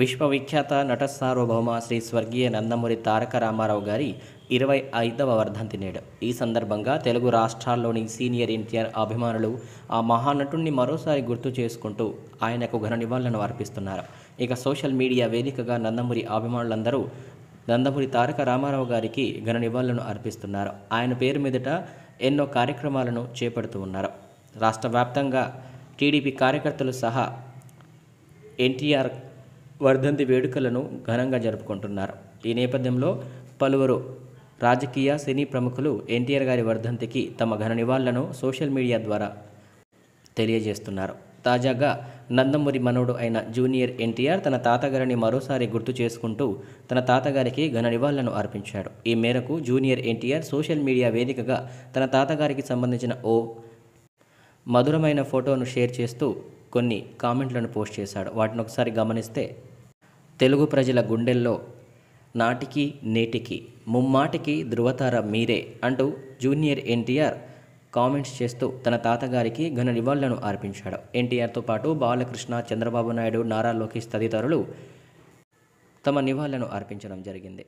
విశ్వవిఖ్యాత నట సార్వభౌమ శ్రీ స్వర్గీయ నందమూరి తారక రామారావు గారి ఇరవై ఐదవ వర్ధంతి నేడు ఈ సందర్భంగా తెలుగు రాష్ట్రాల్లోని సీనియర్ ఎన్టీఆర్ అభిమానులు ఆ మహానటుణ్ణి మరోసారి గుర్తు చేసుకుంటూ ఆయనకు ఘన నివాళులను అర్పిస్తున్నారు ఇక సోషల్ మీడియా వేదికగా నందమూరి అభిమానులందరూ నందమూరి తారక రామారావు గారికి ఘన నివాళులను అర్పిస్తున్నారు ఆయన పేరు మీదట ఎన్నో కార్యక్రమాలను చేపడుతూ ఉన్నారు రాష్ట్ర వ్యాప్తంగా టీడీపీ కార్యకర్తలు సహా ఎన్టీఆర్ వర్ధంతి వేడుకలను ఘనంగా జరుపుకుంటున్నారు ఈ నేపథ్యంలో పలువురు రాజకీయ సినీ ప్రముఖులు ఎన్టీఆర్ గారి వర్ధంతికి తమ ఘన నివాళులను సోషల్ మీడియా ద్వారా తెలియజేస్తున్నారు తాజాగా నందమూరి మనవుడు అయిన జూనియర్ ఎన్టీఆర్ తన తాతగారిని మరోసారి గుర్తు చేసుకుంటూ తన తాతగారికి ఘన నివాళులను అర్పించాడు ఈ మేరకు జూనియర్ ఎన్టీఆర్ సోషల్ మీడియా వేదికగా తన తాతగారికి సంబంధించిన ఓ మధురమైన ఫోటోను షేర్ చేస్తూ కొన్ని కామెంట్లను పోస్ట్ చేశాడు వాటిని ఒకసారి గమనిస్తే తెలుగు ప్రజల గుండెల్లో నాటికి నేటికి ముమ్మాటికి ధృవతార మీరే అంటూ జూనియర్ ఎన్టీఆర్ కామెంట్స్ చేస్తూ తన తాతగారికి ఘన నివాళులను అర్పించాడు ఎన్టీఆర్తో పాటు బాలకృష్ణ చంద్రబాబు నాయుడు నారా లోకేష్ తదితరులు తమ నివాళులను అర్పించడం జరిగింది